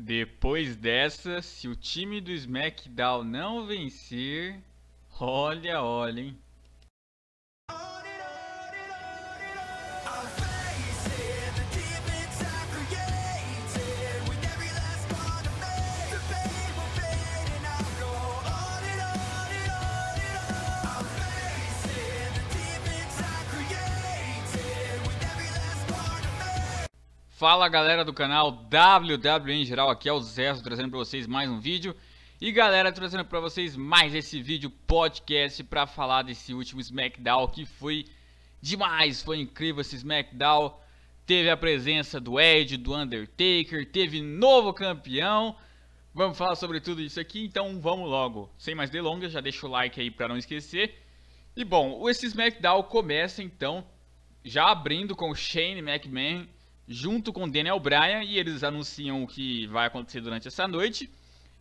Depois dessa, se o time do SmackDown não vencer, olha, olha, hein? Fala galera do canal WW em geral, aqui é o Zé trazendo para vocês mais um vídeo E galera, trazendo para vocês mais esse vídeo podcast para falar desse último SmackDown que foi demais, foi incrível esse SmackDown Teve a presença do Edge, do Undertaker, teve novo campeão Vamos falar sobre tudo isso aqui, então vamos logo Sem mais delongas, já deixa o like aí para não esquecer E bom, esse SmackDown começa então já abrindo com Shane McMahon junto com Daniel Bryan e eles anunciam o que vai acontecer durante essa noite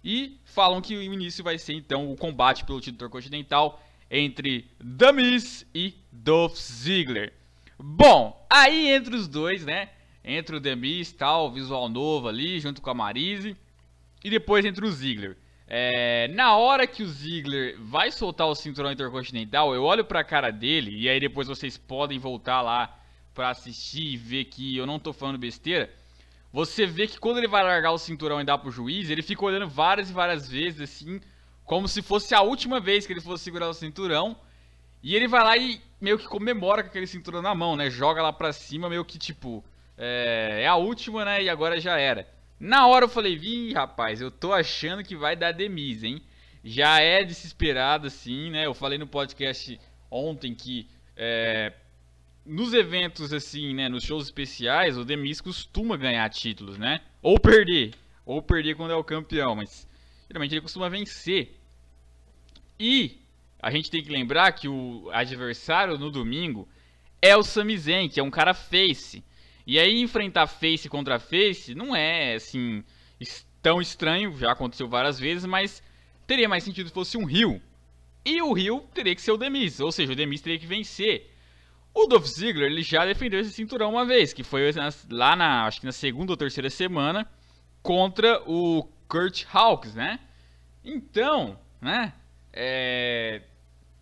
e falam que o início vai ser então o combate pelo título intercontinental entre The Miz e Dolph Ziggler. Bom, aí entre os dois, né? Entre o The Miz, tal, visual novo ali, junto com a Marise, e depois entre o Ziggler. É, na hora que o Ziggler vai soltar o cinturão intercontinental, eu olho pra cara dele, e aí depois vocês podem voltar lá pra assistir e ver que eu não tô falando besteira, você vê que quando ele vai largar o cinturão e dar pro juiz, ele fica olhando várias e várias vezes, assim, como se fosse a última vez que ele fosse segurar o cinturão. E ele vai lá e meio que comemora com aquele cinturão na mão, né? Joga lá pra cima, meio que tipo, é, é a última, né? E agora já era. Na hora eu falei, vi, rapaz, eu tô achando que vai dar demise, hein? Já é desesperado, assim, né? Eu falei no podcast ontem que é, nos eventos assim, né, nos shows especiais, o Demis costuma ganhar títulos, né? Ou perder, ou perder quando é o campeão, mas geralmente ele costuma vencer. E a gente tem que lembrar que o adversário no domingo é o Sami Zayn, que é um cara face. E aí enfrentar face contra face não é assim tão estranho, já aconteceu várias vezes, mas teria mais sentido se fosse um Rio. E o Rio teria que ser o Demis, ou seja, o Demis teria que vencer. O Dolph Ziggler ele já defendeu esse cinturão uma vez, que foi lá na acho que na segunda ou terceira semana contra o Kurt Hawkins, né? Então, né? É,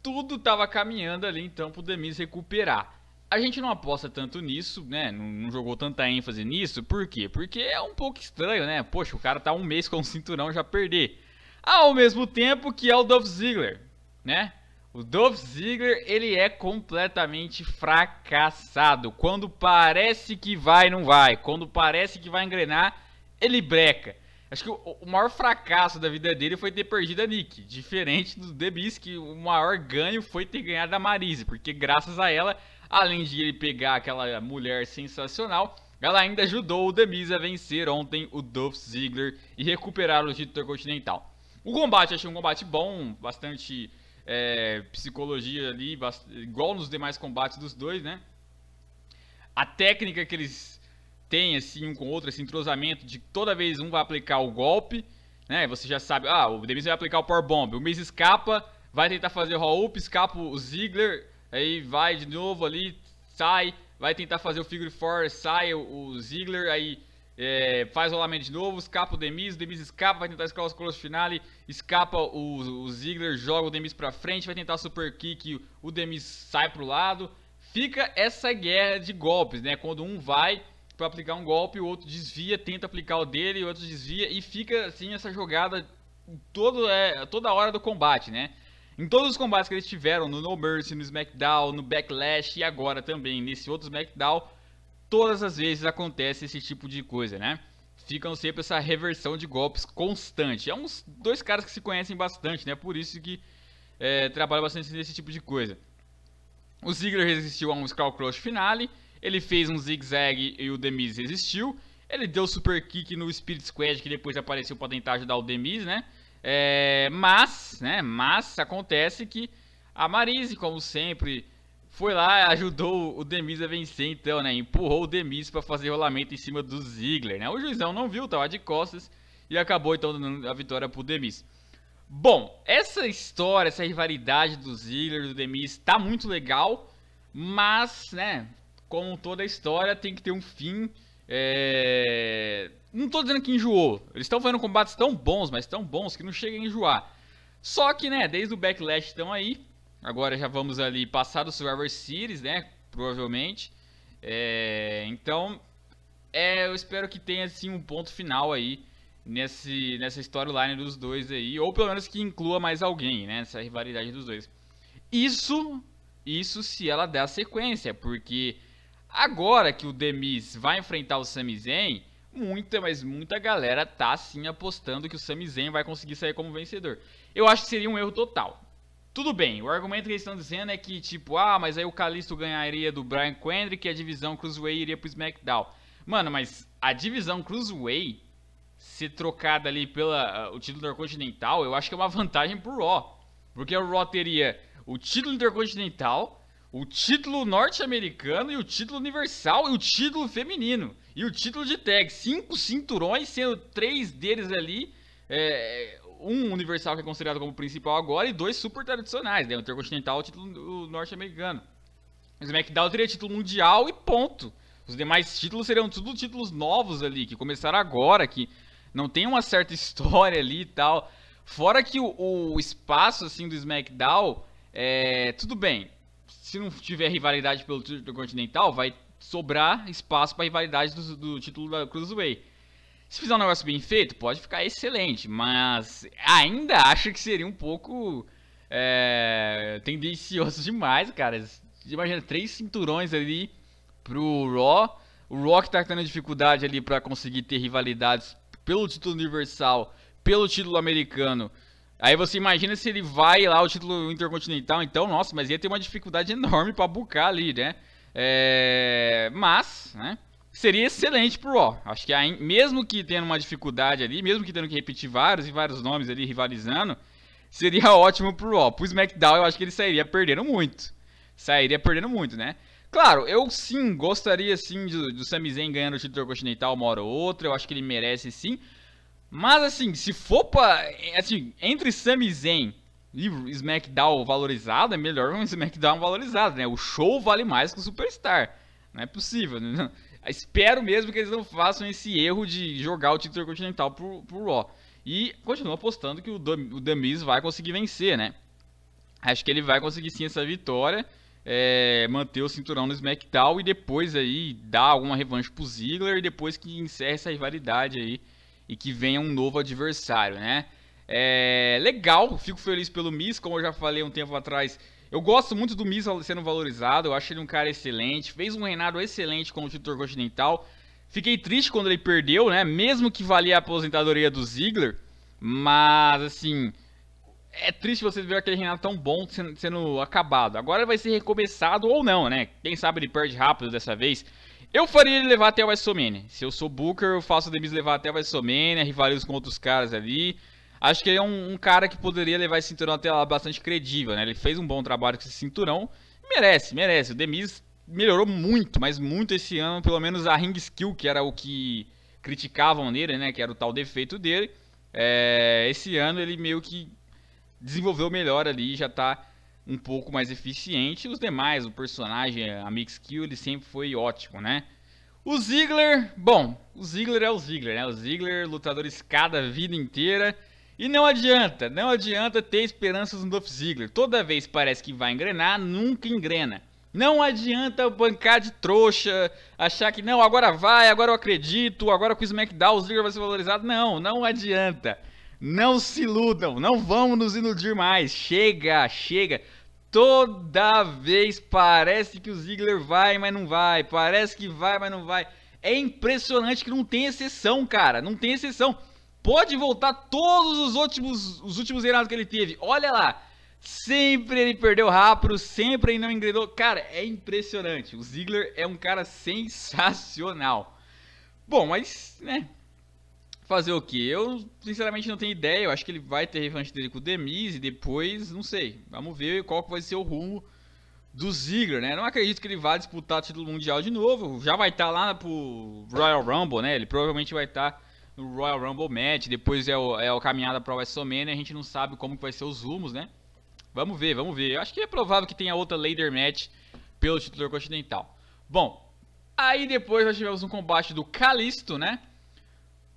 tudo estava caminhando ali então para o Demis recuperar. A gente não aposta tanto nisso, né? Não, não, jogou tanta ênfase nisso. Por quê? Porque é um pouco estranho, né? Poxa, o cara tá um mês com o cinturão já perder. Ao mesmo tempo que é o Dolph Ziggler, né? O Dolph Ziggler, ele é completamente fracassado. Quando parece que vai, não vai. Quando parece que vai engrenar, ele breca. Acho que o, maior fracasso da vida dele foi ter perdido a Nick. Diferente do The Beast, que o maior ganho foi ter ganhado a Marise. Porque graças a ela, além de ele pegar aquela mulher sensacional, ela ainda ajudou o The a vencer ontem o Dolph Ziggler e recuperar o título continental. O combate, achei um combate bom, bastante é, psicologia ali, igual nos demais combates dos dois, né? A técnica que eles têm, assim, um com o outro, esse entrosamento de toda vez um vai aplicar o golpe, né? Você já sabe, ah, o Demis vai aplicar o Power Bomb, o Miz escapa, vai tentar fazer o Raul, escapa o Ziggler, aí vai de novo ali, sai, vai tentar fazer o Figure Four, sai o, o Ziggler, aí é, faz o rolamento de novo, escapa o Demis, Demis escapa, vai tentar escalar os Close Finale, escapa o, o Ziggler, joga o Demis pra frente, vai tentar super kick, o Demis sai pro lado. Fica essa guerra de golpes, né? Quando um vai para aplicar um golpe, o outro desvia, tenta aplicar o dele, o outro desvia e fica assim essa jogada todo, é, toda hora do combate, né? Em todos os combates que eles tiveram, no No Mercy, no SmackDown, no Backlash e agora também nesse outro SmackDown, todas as vezes acontece esse tipo de coisa, né? Ficam sempre essa reversão de golpes constante. É uns dois caras que se conhecem bastante, né? Por isso que é, trabalham bastante nesse tipo de coisa. O Ziggler resistiu a um Skull Crush finale, ele fez um zigzag e o Demise resistiu. Ele deu super kick no Spirit Squad que depois apareceu para tentar ajudar o Demise, né? É, mas, né? Mas acontece que a Marise, como sempre, foi lá, ajudou o Demis a vencer então, né? Empurrou o Demis para fazer rolamento em cima do Ziggler, né? O juizão não viu, tava de costas e acabou então dando a vitória pro Demis. Bom, essa história, essa rivalidade do Ziggler e do Demis tá muito legal, mas, né, como toda história, tem que ter um fim. É... Não tô dizendo que enjoou. Eles estão fazendo combates tão bons, mas tão bons que não chega a enjoar. Só que, né, desde o Backlash estão aí, Agora já vamos ali passar do Survivor Series, né? Provavelmente. É, então, é, eu espero que tenha assim um ponto final aí nesse, nessa storyline dos dois aí, ou pelo menos que inclua mais alguém, né? Essa rivalidade dos dois. Isso, isso se ela der a sequência, porque agora que o Demis vai enfrentar o Sami Zayn, muita, mas muita galera tá sim apostando que o Sami Zayn vai conseguir sair como vencedor. Eu acho que seria um erro total. Tudo bem, o argumento que eles estão dizendo é que, tipo, ah, mas aí o Calisto ganharia do Brian Kendrick e a divisão Cruiserweight iria pro SmackDown. Mano, mas a divisão Cruiserweight ser trocada ali pelo ah, uh, título intercontinental, eu acho que é uma vantagem pro Raw. Porque o Raw teria o título intercontinental, o título norte-americano e o título universal e o título feminino. E o título de tag. Cinco cinturões, sendo três deles ali é, um universal que é considerado como principal agora e dois super tradicionais, né? O Intercontinental e o título norte-americano. O SmackDown teria título mundial e ponto. Os demais títulos seriam tudo títulos novos ali, que começaram agora, que não tem uma certa história ali e tal. Fora que o, o espaço, assim, do SmackDown, é, tudo bem. Se não tiver rivalidade pelo título continental, vai sobrar espaço para rivalidade do, do título da Cruiserweight. Se fizer um negócio bem feito, pode ficar excelente, mas ainda acho que seria um pouco é, tendencioso demais, cara. Imagina, três cinturões ali pro Raw. O Raw que tá tendo dificuldade ali para conseguir ter rivalidades pelo título universal, pelo título americano. Aí você imagina se ele vai lá o título intercontinental, então, nossa, mas ia ter uma dificuldade enorme para bucar ali, né? É, mas, né? seria excelente pro Raw. Acho que aí, mesmo que tendo uma dificuldade ali, mesmo que tendo que repetir vários e vários nomes ali rivalizando, seria ótimo pro Raw. Pro SmackDown eu acho que ele sairia perdendo muito. Sairia perdendo muito, né? Claro, eu sim gostaria sim do, do Sami Zayn ganhando o título continental uma hora ou outra, eu acho que ele merece sim. Mas assim, se for pra, é, assim, entre Sami Zayn e SmackDown valorizado, é melhor um SmackDown valorizado, né? O show vale mais que o Superstar. Não é possível, né? Espero mesmo que eles não façam esse erro de jogar o título continental pro, pro Raw. E continuo apostando que o, o vai conseguir vencer, né? Acho que ele vai conseguir sim essa vitória, é, manter o cinturão no SmackDown e depois aí dar alguma revanche pro Ziggler e depois que encerre essa rivalidade aí e que venha um novo adversário, né? É legal, fico feliz pelo Miz, como eu já falei um tempo atrás, eu gosto muito do Miz sendo valorizado, eu acho ele um cara excelente, fez um reinado excelente como título continental. Fiquei triste quando ele perdeu, né? Mesmo que valia a aposentadoria do Ziggler, mas assim, é triste você ver aquele reinado tão bom sendo, sendo acabado. Agora vai ser recomeçado ou não, né? Quem sabe ele perde rápido dessa vez. Eu faria ele levar até o WrestleMania. Se eu sou Booker, eu faço o Miz levar até o WrestleMania, rivalizo com outros caras ali. Acho que ele é um, um, cara que poderia levar esse cinturão até lá bastante credível, né? Ele fez um bom trabalho com esse cinturão. Merece, merece. O Demis melhorou muito, mas muito esse ano. Pelo menos a ring skill, que era o que criticavam nele, né? Que era o tal defeito dele. É, esse ano ele meio que desenvolveu melhor ali, já tá um pouco mais eficiente. Os demais, o personagem, a mix skill, ele sempre foi ótimo, né? O Ziggler, bom, o Ziggler é o Ziggler, né? O Ziggler, lutador escada a vida inteira. E não adianta, não adianta ter esperanças no Dolph Ziggler. Toda vez parece que vai engrenar, nunca engrena. Não adianta bancar de trouxa, achar que não, agora vai, agora eu acredito, agora com o SmackDown o Ziggler vai ser valorizado. Não, não adianta. Não se iludam, não vamos nos iludir mais. Chega, chega. Toda vez parece que o Ziggler vai, mas não vai. Parece que vai, mas não vai. É impressionante que não tem exceção, cara. Não tem exceção. Pode voltar todos os últimos, os últimos reinados que ele teve. Olha lá. Sempre ele perdeu rápido, sempre ele não engrenou. Cara, é impressionante. O Ziggler é um cara sensacional. Bom, mas, né? Fazer o que? Eu, sinceramente, não tenho ideia. Eu acho que ele vai ter revanche dele com o Demise e depois, não sei. Vamos ver qual que vai ser o rumo do Ziggler, né? Não acredito que ele vá disputar o título mundial de novo. Já vai estar tá lá pro Royal Rumble, né? Ele provavelmente vai estar. Tá no Royal Rumble match, depois é o, é o caminhada para o WrestleMania, a gente não sabe como que vai ser os rumos, né? Vamos ver, vamos ver. Eu acho que é provável que tenha outra Later match pelo título continental. Bom, aí depois nós tivemos um combate do Calisto, né?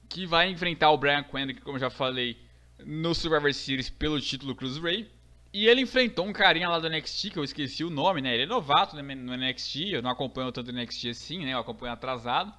Que vai enfrentar o Brian que como eu já falei, no Survivor Series pelo título Cruiserweight. E ele enfrentou um carinha lá do NXT, que eu esqueci o nome, né? Ele é novato né? no NXT, eu não acompanho tanto o NXT assim, né? Eu acompanho atrasado.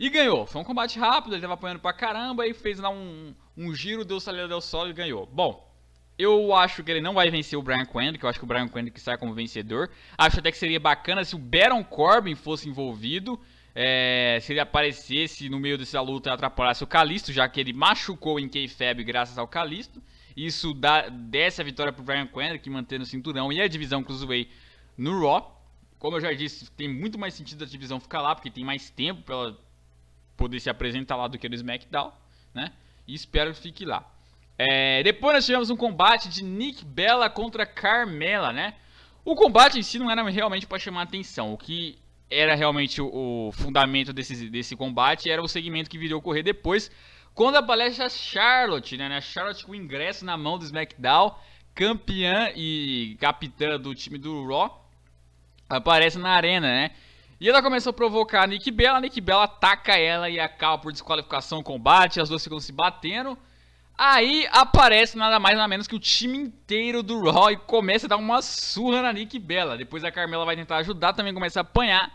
E ganhou. Foi um combate rápido, ele tava apanhando pra caramba e fez lá um, um giro, deu salida del sol e ganhou. Bom, eu acho que ele não vai vencer o Brian que eu acho que o Brian que sai como vencedor. Acho até que seria bacana se o Baron Corbin fosse envolvido. É, se ele aparecesse no meio dessa luta e atrapalhasse o Calisto, já que ele machucou em K-Fab graças ao Calisto. Isso dá, desce a vitória pro Brian que mantendo o cinturão e a divisão Cruiserweight no Raw. Como eu já disse, tem muito mais sentido a divisão ficar lá, porque tem mais tempo pra ela poder se apresentar lá do que no é SmackDown, né? E espero que fique lá. É, depois nós tivemos um combate de Nick Bella contra Carmela, né? O combate em si não era realmente para chamar atenção. O que era realmente o, fundamento desse, desse combate era o segmento que viria ocorrer depois, quando aparece a Charlotte, né? A Charlotte com o ingresso na mão do SmackDown, campeã e capitã do time do Raw, aparece na arena, né? E ela começa a provocar a Nick Bella. A Nick Bella ataca ela e acaba por desqualificação o combate. As duas ficam se batendo. Aí aparece nada mais nada menos que o time inteiro do Raw e começa a dar uma surra na Nick Bella. Depois a Carmela vai tentar ajudar, também começa a apanhar.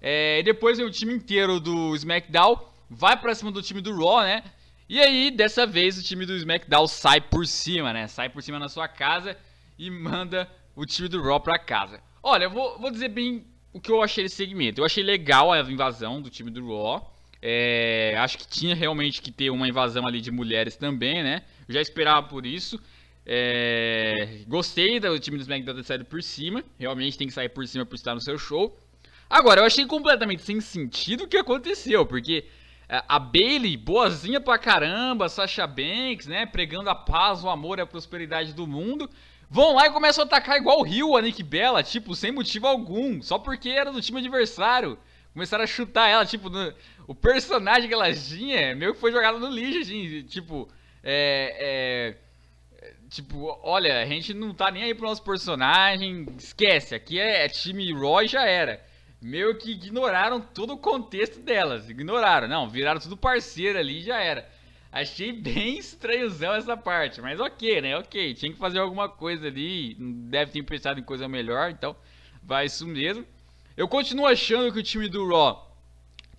É, depois vem o time inteiro do SmackDown, vai pra cima do time do Raw, né? E aí, dessa vez, o time do SmackDown sai por cima, né? Sai por cima na sua casa e manda o time do Raw pra casa. Olha, eu vou, vou dizer bem o que eu achei desse segmento? Eu achei legal a invasão do time do Raw. É, acho que tinha realmente que ter uma invasão ali de mulheres também, né? Eu já esperava por isso. É, gostei do time do SmackDown ter saído por cima. Realmente tem que sair por cima por estar no seu show. Agora, eu achei completamente sem sentido o que aconteceu, porque é, a Bailey, boazinha pra caramba, Sasha Banks, né? Pregando a paz, o amor e a prosperidade do mundo. Vão lá e começam a atacar igual o Rio, a Nick Bella, tipo, sem motivo algum, só porque era do time adversário. Começaram a chutar ela, tipo, no... o personagem que ela tinha meio que foi jogado no lixo, assim, tipo, é, é, Tipo, olha, a gente não tá nem aí pro nosso personagem, esquece, aqui é, é time Roy já era. Meio que ignoraram todo o contexto delas, ignoraram, não, viraram tudo parceiro ali já era. Achei bem estranhozão essa parte, mas ok, né? Ok, tinha que fazer alguma coisa ali, deve ter pensado em coisa melhor, então vai isso mesmo. Eu continuo achando que o time do Raw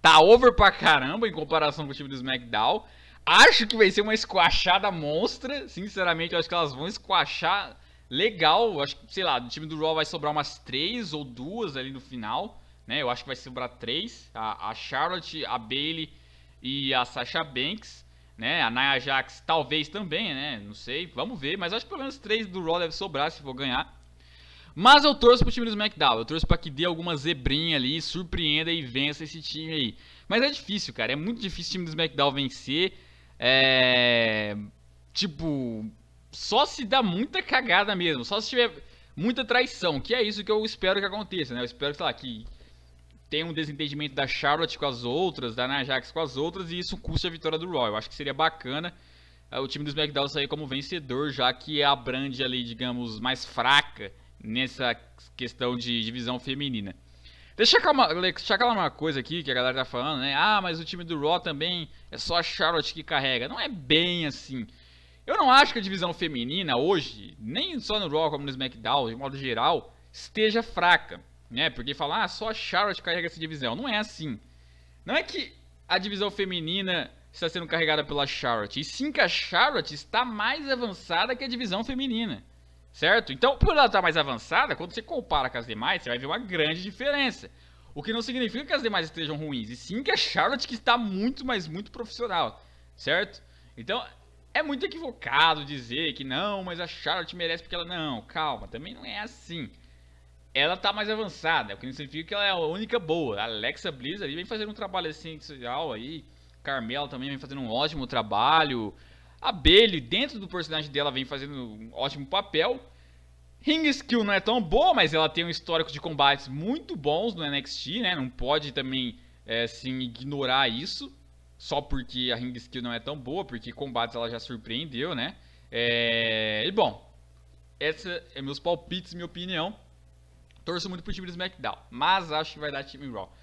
tá over pra caramba em comparação com o time do SmackDown. Acho que vai ser uma esquachada monstra, sinceramente, eu acho que elas vão esquachar legal. Acho que, sei lá, do time do Raw vai sobrar umas três ou duas ali no final, né? Eu acho que vai sobrar três, a, a Charlotte, a Bailey e a Sasha Banks né? A Nia Jax talvez também, né? Não sei, vamos ver. Mas acho que pelo menos três do Raw deve sobrar se for ganhar. Mas eu torço pro time do SmackDown. Eu torço pra que dê alguma zebrinha ali, surpreenda e vença esse time aí. Mas é difícil, cara. É muito difícil o time do SmackDown vencer. É. Tipo. Só se dá muita cagada mesmo. Só se tiver muita traição. Que é isso que eu espero que aconteça, né? Eu espero, sei lá, que tem um desentendimento da Charlotte com as outras, da Najax com as outras, e isso custa a vitória do Royal. Acho que seria bacana uh, o time do SmackDown sair como vencedor, já que é a brand ali, digamos, mais fraca nessa questão de divisão feminina. Deixa eu calma, deixa uma coisa aqui que a galera tá falando, né? Ah, mas o time do Raw também é só a Charlotte que carrega. Não é bem assim. Eu não acho que a divisão feminina hoje, nem só no Raw como no SmackDown, de modo geral, esteja fraca. Né? Porque falar, ah, só a Charlotte carrega essa divisão. Não é assim. Não é que a divisão feminina está sendo carregada pela Charlotte. E sim que a Charlotte está mais avançada que a divisão feminina. Certo? Então, por ela estar mais avançada, quando você compara com as demais, você vai ver uma grande diferença. O que não significa que as demais estejam ruins, e sim que a Charlotte que está muito, mas muito profissional. Certo? Então, é muito equivocado dizer que não, mas a Charlotte merece porque ela. Não, calma, também não é assim ela tá mais avançada, o que não significa que ela é a única boa. A Alexa Bliss ali vem fazendo um trabalho essencial assim, aí, Carmela também vem fazendo um ótimo trabalho, a Bailey dentro do personagem dela vem fazendo um ótimo papel. Ring skill não é tão boa, mas ela tem um histórico de combates muito bons no NXT, né? Não pode também é, assim, ignorar isso só porque a ring skill não é tão boa, porque combates ela já surpreendeu, né? É... E bom, esses é meus palpites, minha opinião. Torço muito pro time do SmackDown, mas acho que vai dar time Raw.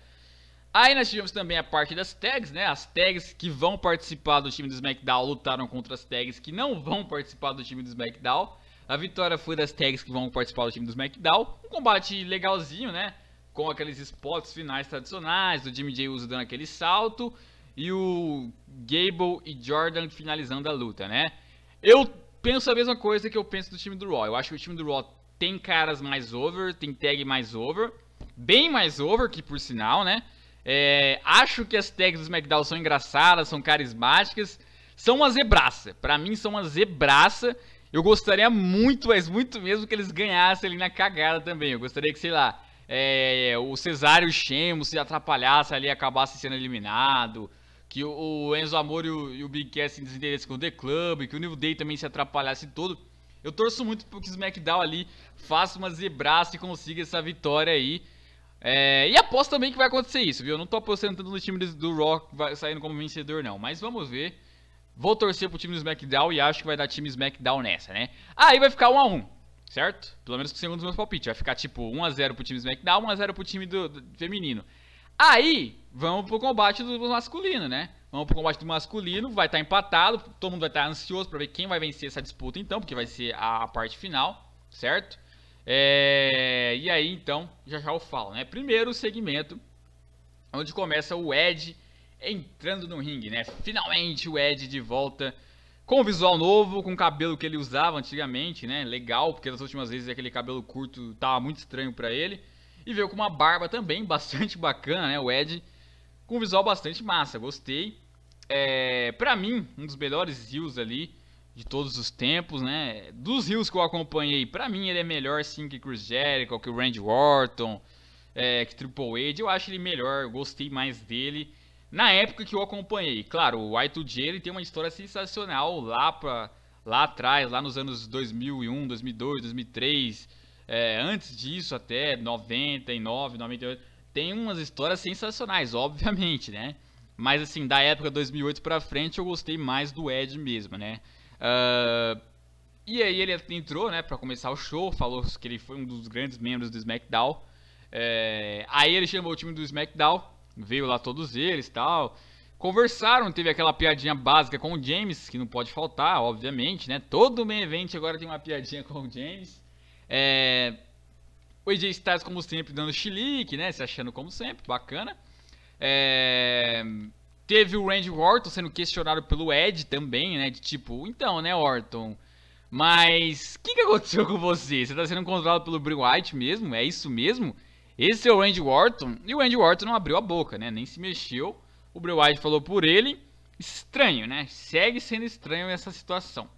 Aí nós tivemos também a parte das tags, né? As tags que vão participar do time do SmackDown lutaram contra as tags que não vão participar do time do SmackDown. A vitória foi das tags que vão participar do time do SmackDown. Um combate legalzinho, né? Com aqueles spots finais tradicionais, o Jimmy J usa dando aquele salto e o Gable e Jordan finalizando a luta, né? Eu penso a mesma coisa que eu penso do time do Raw. Eu acho que o time do Raw tem caras mais over, tem tag mais over, bem mais over que por sinal, né? É, acho que as tags do SmackDown são engraçadas, são carismáticas, são uma zebraça. Para mim são uma zebraça. Eu gostaria muito, mas muito mesmo que eles ganhassem ali na cagada também. Eu gostaria que, sei lá, é, o Cesário Chemo se atrapalhasse ali, acabasse sendo eliminado que o Enzo Amor e o, Big Cass se desinteressem com o The Club, que o New Day também se atrapalhasse todo. Eu torço muito pro que o SmackDown ali faça uma zebraça e consiga essa vitória aí. É, e aposto também que vai acontecer isso, viu? Eu não tô apostando tanto no time do Rock saindo como vencedor, não. Mas vamos ver. Vou torcer pro time do SmackDown e acho que vai dar time SmackDown nessa, né? Aí vai ficar 1 a 1 certo? Pelo menos segundo os meus palpites. Vai ficar tipo 1x0 pro time SmackDown, 1x0 pro time do, do feminino. Aí, vamos pro combate do masculino, né? Vamos pro combate do masculino, vai estar tá empatado, todo mundo vai estar tá ansioso para ver quem vai vencer essa disputa então, porque vai ser a parte final, certo? É... E aí, então, já já eu falo, né? Primeiro segmento, onde começa o Ed entrando no ringue, né? Finalmente o Ed de volta com o visual novo, com o cabelo que ele usava antigamente, né? Legal, porque nas últimas vezes aquele cabelo curto tava muito estranho para ele. E veio com uma barba também bastante bacana, né? O Ed com um visual bastante massa, gostei. É, pra mim, um dos melhores rios ali de todos os tempos, né? Dos rios que eu acompanhei, pra mim ele é melhor sim que Chris Jericho, que o Randy Orton, é, que Triple H. Eu acho ele melhor, gostei mais dele. Na época que eu acompanhei, claro, o Y2J ele tem uma história sensacional lá, pra, lá atrás, lá nos anos 2001, 2002, 2003 é, antes disso até 99, 98, tem umas histórias sensacionais, obviamente, né? Mas assim, da época 2008 pra frente eu gostei mais do Ed mesmo, né? Uh, e aí ele entrou, né, pra começar o show, falou que ele foi um dos grandes membros do SmackDown. É, aí ele chamou o time do SmackDown, veio lá todos eles tal. Conversaram, teve aquela piadinha básica com o James, que não pode faltar, obviamente, né? Todo main event agora tem uma piadinha com o James. É, o AJ Styles, como sempre, dando chilique, né? Se achando como sempre, bacana. É, teve o Randy Orton sendo questionado pelo Ed também, né? De tipo, então, né, Orton? Mas o que, que aconteceu com você? Você tá sendo controlado pelo Bray White mesmo? É isso mesmo? Esse é o Randy Orton. E o Randy Orton não abriu a boca, né? Nem se mexeu. O Bray White falou por ele. Estranho, né? Segue sendo estranho essa situação.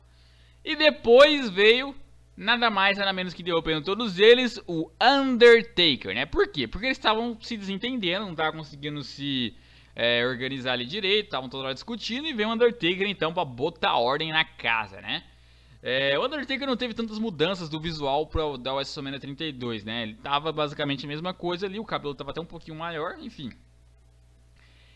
E depois veio nada mais, nada menos que derrubando todos eles, o Undertaker, né? Por quê? Porque eles estavam se desentendendo, não estavam conseguindo se é, organizar ali direito, estavam toda hora discutindo, e veio o Undertaker então pra botar ordem na casa, né? É, o Undertaker não teve tantas mudanças do visual pro, da WrestleMania 32, né? Ele tava basicamente a mesma coisa ali, o cabelo tava até um pouquinho maior, enfim.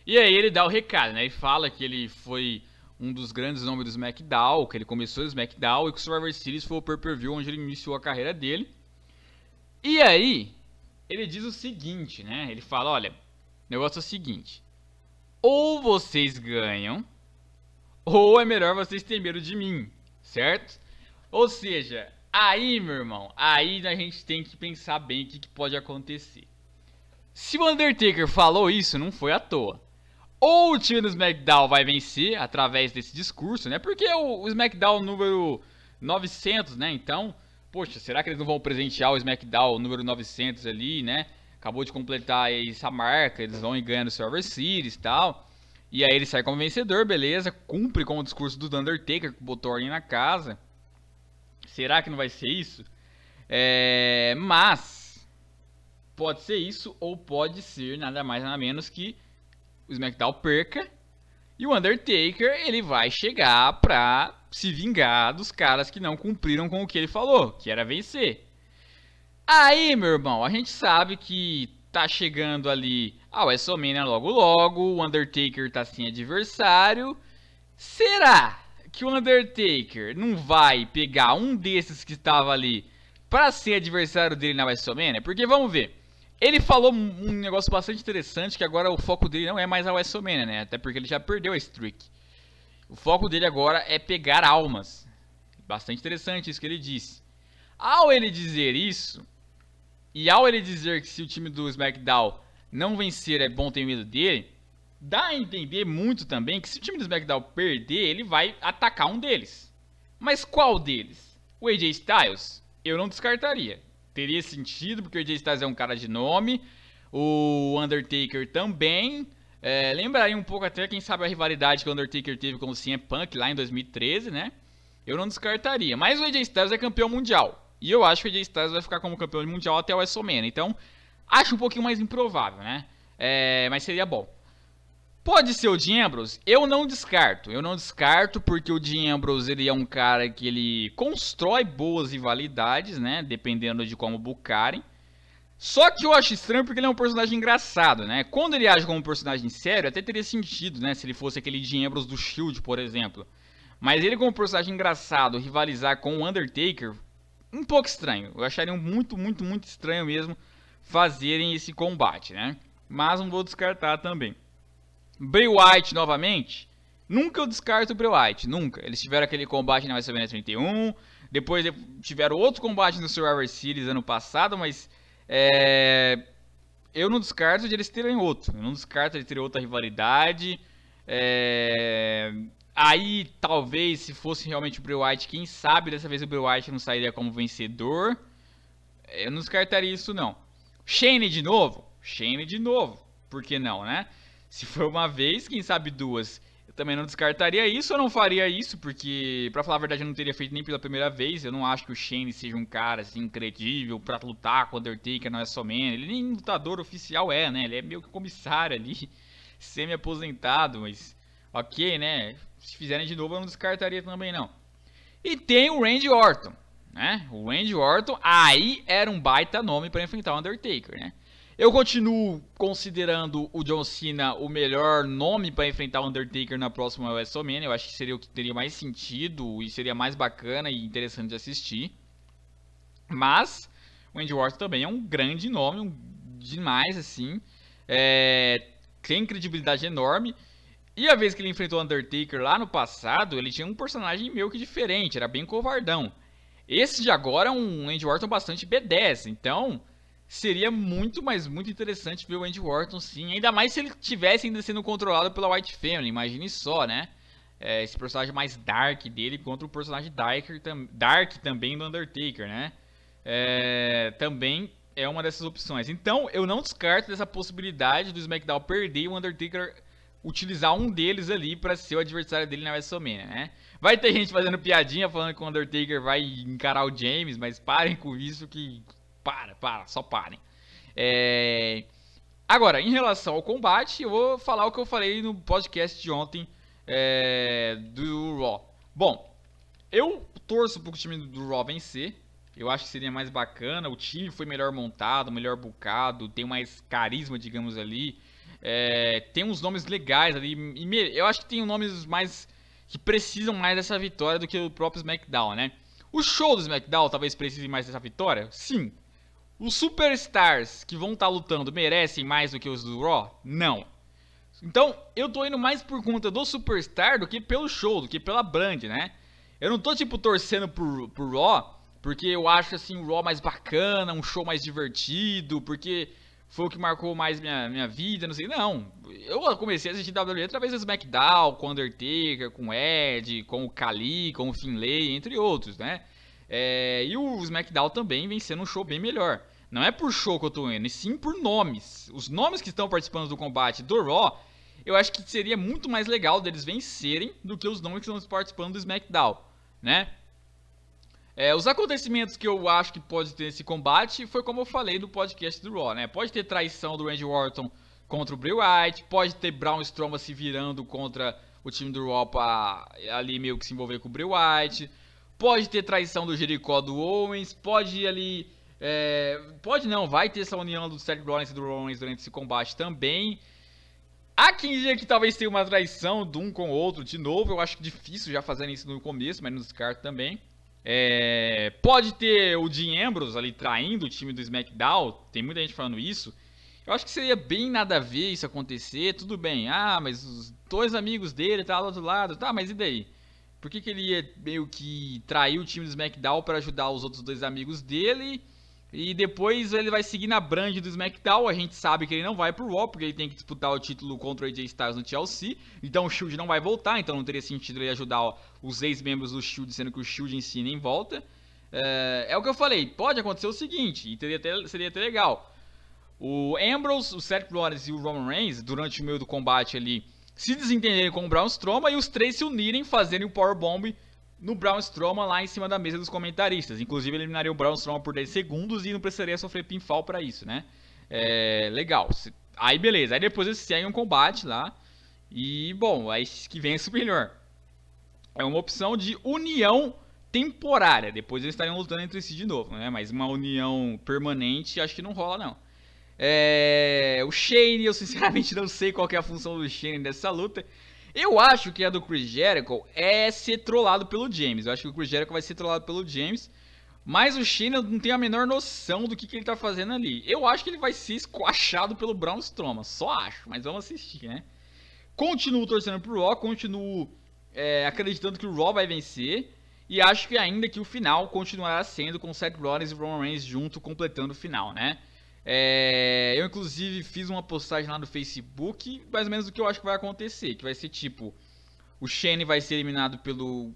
E aí ele dá o recado, né? e fala que ele foi um dos grandes nomes do SmackDown, que ele começou no SmackDown e que o Survivor Series foi o pay-per-view onde ele iniciou a carreira dele. E aí, ele diz o seguinte, né? Ele fala, olha, o negócio é o seguinte. Ou vocês ganham, ou é melhor vocês terem medo de mim, certo? Ou seja, aí, meu irmão, aí a gente tem que pensar bem o que, que pode acontecer. Se o Undertaker falou isso, não foi à toa. Ou o time do SmackDown vai vencer através desse discurso, né? Porque o, o SmackDown número 900, né? Então, poxa, será que eles não vão presentear o SmackDown número 900 ali, né? Acabou de completar essa marca, eles vão ganhando o Server Series e tal. E aí ele sai como vencedor, beleza? Cumpre com o discurso do Undertaker, que botou ordem na casa. Será que não vai ser isso? É, mas pode ser isso ou pode ser nada mais nada menos que o SmackDown perca. E o Undertaker, ele vai chegar pra se vingar dos caras que não cumpriram com o que ele falou, que era vencer. Aí, meu irmão, a gente sabe que tá chegando ali a WrestleMania logo logo, o Undertaker tá sem adversário. Será que o Undertaker não vai pegar um desses que estava ali para ser adversário dele na WrestleMania? Porque vamos ver. Ele falou um negócio bastante interessante, que agora o foco dele não é mais a WrestleMania, né? Até porque ele já perdeu a streak. O foco dele agora é pegar almas. Bastante interessante isso que ele disse. Ao ele dizer isso, e ao ele dizer que se o time do SmackDown não vencer é bom ter medo dele, dá a entender muito também que se o time do SmackDown perder, ele vai atacar um deles. Mas qual deles? O AJ Styles? Eu não descartaria teria sentido, porque o Jay Styles é um cara de nome. O Undertaker também. É, lembraria um pouco até, quem sabe, a rivalidade que o Undertaker teve com o CM Punk lá em 2013, né? Eu não descartaria. Mas o AJ Styles é campeão mundial. E eu acho que o AJ Styles vai ficar como campeão mundial até o WrestleMania. Então, acho um pouquinho mais improvável, né? É, mas seria bom. Pode ser o Dean Ambrose? Eu não descarto. Eu não descarto porque o Dean Ambrose ele é um cara que ele constrói boas rivalidades, né? Dependendo de como bucarem. Só que eu acho estranho porque ele é um personagem engraçado, né? Quando ele age como um personagem sério, até teria sentido, né? Se ele fosse aquele Dean Ambrose do Shield, por exemplo. Mas ele como um personagem engraçado rivalizar com o Undertaker, um pouco estranho. Eu acharia muito, muito, muito estranho mesmo fazerem esse combate, né? Mas não vou descartar também. Bray White novamente. Nunca eu descarto o Bray White, nunca. Eles tiveram aquele combate na WrestleMania 31, depois tiveram outro combate no Survivor Series ano passado, mas é, eu não descarto de eles terem outro. Eu não descarto de ter outra rivalidade. É, aí, talvez, se fosse realmente o Bray White, quem sabe dessa vez o Bray White não sairia como vencedor. Eu não descartaria isso, não. Shane de novo? Shane de novo. Por que não, né? Se foi uma vez, quem sabe duas. Eu também não descartaria isso, eu não faria isso, porque, pra falar a verdade, eu não teria feito nem pela primeira vez. Eu não acho que o Shane seja um cara, assim, incredível pra lutar com o Undertaker, não é só man. Ele nem lutador oficial é, né? Ele é meio que comissário ali, semi-aposentado, mas ok, né? Se fizerem de novo, eu não descartaria também, não. E tem o Randy Orton, né? O Randy Orton, aí era um baita nome para enfrentar o Undertaker, né? Eu continuo considerando o John Cena o melhor nome para enfrentar o Undertaker na próxima WrestleMania. Eu acho que seria o que teria mais sentido e seria mais bacana e interessante de assistir. Mas o Andy também é um grande nome, um, demais assim. É, tem credibilidade enorme. E a vez que ele enfrentou o Undertaker lá no passado, ele tinha um personagem meio que diferente, era bem covardão. Esse de agora é um Andy Orton bastante B10, então seria muito, mas muito interessante ver o Andy Wharton sim. Ainda mais se ele tivesse ainda sendo controlado pela White Family, imagine só, né? É, esse personagem mais dark dele contra o personagem darker, tam, dark também do Undertaker, né? É, também é uma dessas opções. Então, eu não descarto dessa possibilidade do SmackDown perder e o Undertaker utilizar um deles ali para ser o adversário dele na WrestleMania, né? Vai ter gente fazendo piadinha falando que o Undertaker vai encarar o James, mas parem com isso que para, para, só parem. É... Agora, em relação ao combate, eu vou falar o que eu falei no podcast de ontem é... do Raw. Bom, eu torço pro time do Raw vencer. Eu acho que seria mais bacana. O time foi melhor montado, melhor bucado, tem mais carisma, digamos ali. É... tem uns nomes legais ali. Eu acho que tem nomes mais que precisam mais dessa vitória do que o próprio SmackDown, né? O show do SmackDown talvez precise mais dessa vitória? Sim, os superstars que vão estar tá lutando merecem mais do que os do Raw? Não. Então, eu tô indo mais por conta do superstar do que pelo show, do que pela brand, né? Eu não tô, tipo, torcendo por por Raw, porque eu acho, assim, o Raw mais bacana, um show mais divertido, porque foi o que marcou mais minha, minha vida, não sei. Não, eu comecei a assistir WWE através do SmackDown, com Undertaker, com Ed, com o Kali, com o Finlay, entre outros, né? É, e o SmackDown também vem sendo um show bem melhor. Não é por show que eu tô indo, e sim por nomes. Os nomes que estão participando do combate do Raw, eu acho que seria muito mais legal deles vencerem do que os nomes que estão participando do SmackDown, né? É, os acontecimentos que eu acho que pode ter esse combate foi como eu falei no podcast do Raw, né? Pode ter traição do Randy Orton contra o Bray Wyatt, pode ter Braun Strowman se virando contra o time do Raw pra, ali meio que se envolver com o Bray Wyatt, pode ter traição do Jericho do Owens, pode ali é, pode não, vai ter essa união do Seth Rollins e do Rollins durante esse combate também. Há quem diga que talvez tenha uma traição de um com o outro de novo. Eu acho difícil já fazendo isso no começo, mas no descarto também. É, pode ter o Dean Ambrose ali traindo o time do SmackDown. Tem muita gente falando isso. Eu acho que seria bem nada a ver isso acontecer. Tudo bem, ah, mas os dois amigos dele tá lá do outro lado. Tá, mas e daí? Por que, que ele ia meio que trair o time do SmackDown para ajudar os outros dois amigos dele? E depois ele vai seguir na brand do SmackDown. A gente sabe que ele não vai pro Raw, porque ele tem que disputar o título contra o AJ Styles no TLC. Então o Shield não vai voltar, então não teria sentido ele ajudar ó, os ex-membros do Shield, sendo que o Shield em si nem volta. É, é, o que eu falei, pode acontecer o seguinte, e teria até, seria até legal. O Ambrose, o Seth Rollins e o Roman Reigns, durante o meio do combate ali, se desentenderem com o Braun Strowman e os três se unirem, fazerem o Powerbomb no Braun Strowman lá em cima da mesa dos comentaristas. Inclusive, eliminaria o Braun Strowman por 10 segundos e não precisaria sofrer pinfall para isso, né? É, legal. Aí, beleza. Aí depois eles seguem um combate lá. E, bom, aí que vence o melhor. É uma opção de união temporária. Depois eles estariam lutando entre si de novo, né? Mas uma união permanente acho que não rola, não. É... O Shane, eu sinceramente não sei qual é a função do Shane nessa luta. Eu acho que a do Chris Jericho é ser trollado pelo James. Eu acho que o Chris Jericho vai ser trollado pelo James. Mas o Shane não tem a menor noção do que, que ele tá fazendo ali. Eu acho que ele vai ser esquachado pelo Braun Strowman. Só acho, mas vamos assistir, né? Continuo torcendo pro Raw, continuo é, acreditando que o Raw vai vencer. E acho que ainda que o final continuará sendo com Seth Rollins e Roman Reigns junto, completando o final, né? É, eu, inclusive, fiz uma postagem lá no Facebook, mais ou menos do que eu acho que vai acontecer. Que vai ser tipo: o Shane vai ser eliminado pelo.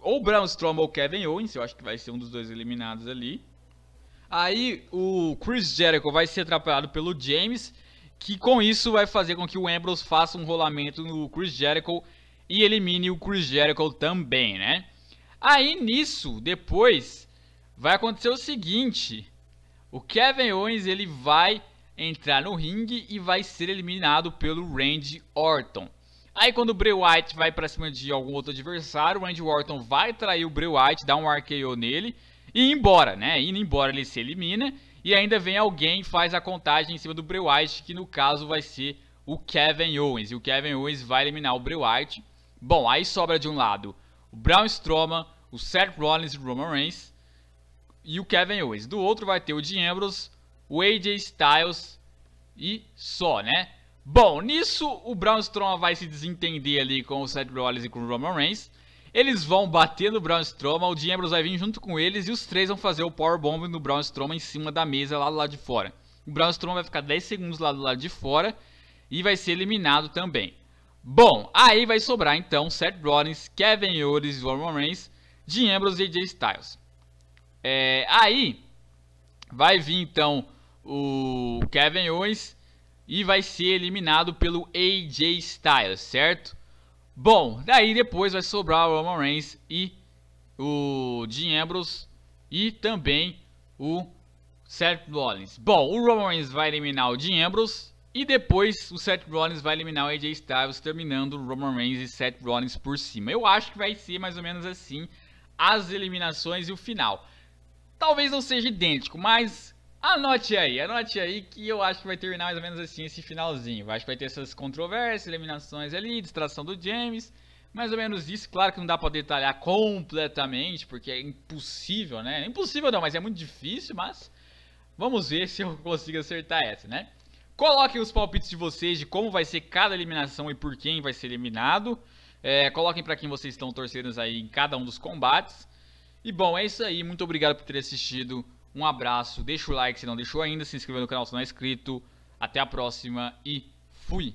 Ou Braun Strowman ou Kevin Owens. Eu acho que vai ser um dos dois eliminados ali. Aí o Chris Jericho vai ser atrapalhado pelo James. Que com isso vai fazer com que o Ambrose faça um rolamento no Chris Jericho e elimine o Chris Jericho também, né? Aí nisso, depois, vai acontecer o seguinte. O Kevin Owens ele vai entrar no ringue e vai ser eliminado pelo Randy Orton. Aí quando o Bray Wyatt vai para cima de algum outro adversário, o Randy Orton vai trair o Bray Wyatt, dá um RKO nele e ir embora, né? Indo embora ele se elimina e ainda vem alguém faz a contagem em cima do Bray Wyatt, que no caso vai ser o Kevin Owens. E o Kevin Owens vai eliminar o Bray Wyatt. Bom, aí sobra de um lado o Braun Strowman, o Seth Rollins e o Roman Reigns e o Kevin Owens. Do outro vai ter o Dean Ambrose, o AJ Styles e só, né? Bom, nisso o Braun Strowman vai se desentender ali com o Seth Rollins e com o Roman Reigns. Eles vão bater no Braun Strowman, o Dean Ambrose vai vir junto com eles e os três vão fazer o Powerbomb no Braun Strowman em cima da mesa lá do lado de fora. O Braun Strowman vai ficar 10 segundos lá do lado de fora e vai ser eliminado também. Bom, aí vai sobrar então Seth Rollins, Kevin Owens, Roman Reigns, Dean Ambrose e AJ Styles. É, aí vai vir então o Kevin Owens e vai ser eliminado pelo AJ Styles, certo? Bom, daí depois vai sobrar o Roman Reigns e o Dean Ambrose e também o Seth Rollins. Bom, o Roman Reigns vai eliminar o Dean Ambrose e depois o Seth Rollins vai eliminar o AJ Styles, terminando o Roman Reigns e Seth Rollins por cima. Eu acho que vai ser mais ou menos assim as eliminações e o final. Talvez não seja idêntico, mas anote aí, anote aí que eu acho que vai terminar mais ou menos assim esse finalzinho. Eu acho que vai ter essas controvérsias, eliminações ali, distração do James, mais ou menos isso. Claro que não dá pra detalhar completamente, porque é impossível, né? É impossível não, mas é muito difícil, mas vamos ver se eu consigo acertar essa, né? Coloquem os palpites de vocês de como vai ser cada eliminação e por quem vai ser eliminado. É, coloquem para quem vocês estão torcendo aí em cada um dos combates. E bom, é isso aí. Muito obrigado por ter assistido. Um abraço. Deixa o like se não deixou ainda. Se inscreva no canal se não é inscrito. Até a próxima e fui!